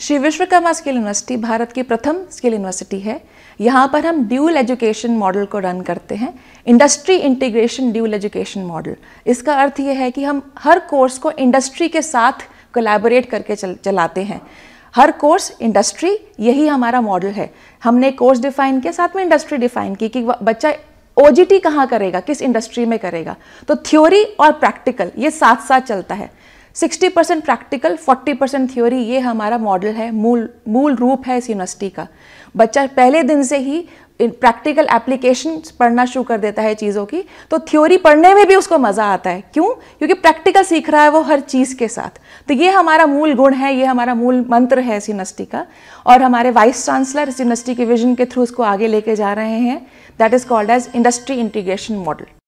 Shri Vishwakarma skill university Bharat की प्रथम skill university है यहाँ पर हम ड्यूल एजुकेशन मॉडल को रन करते हैं industry integration dual education model इसका अर्थ ये है कि हम हर कोर्स को इंडस्ट्री के साथ कोलैबोरेट करके चल, चलाते हैं हर कोर्स इंडस्ट्री यही हमारा मॉडल है हमने कोर्स डिफाइन किया साथ में इंडस्ट्री डिफाइन की कि बच्चा ओ जी कहाँ करेगा किस इंडस्ट्री में करेगा तो थ्योरी और प्रैक्टिकल ये साथ साथ चलता है 60 परसेंट प्रैक्टिकल 40 परसेंट थ्योरी ये हमारा मॉडल है मूल मूल रूप है इस यूनिवर्सिटी का बच्चा पहले दिन से ही प्रैक्टिकल एप्लीकेशन पढ़ना शुरू कर देता है चीज़ों की तो थ्योरी पढ़ने में भी उसको मज़ा आता है क्यों क्योंकि प्रैक्टिकल सीख रहा है वो हर चीज़ के साथ तो ये हमारा मूल गुण है ये हमारा मूल मंत्र है इस यूनिवर्सिटी का और हमारे वाइस चांसलर इस यूनिवर्सिटी के विजन के थ्रू उसको आगे लेके जा रहे हैं that is called as industry integration model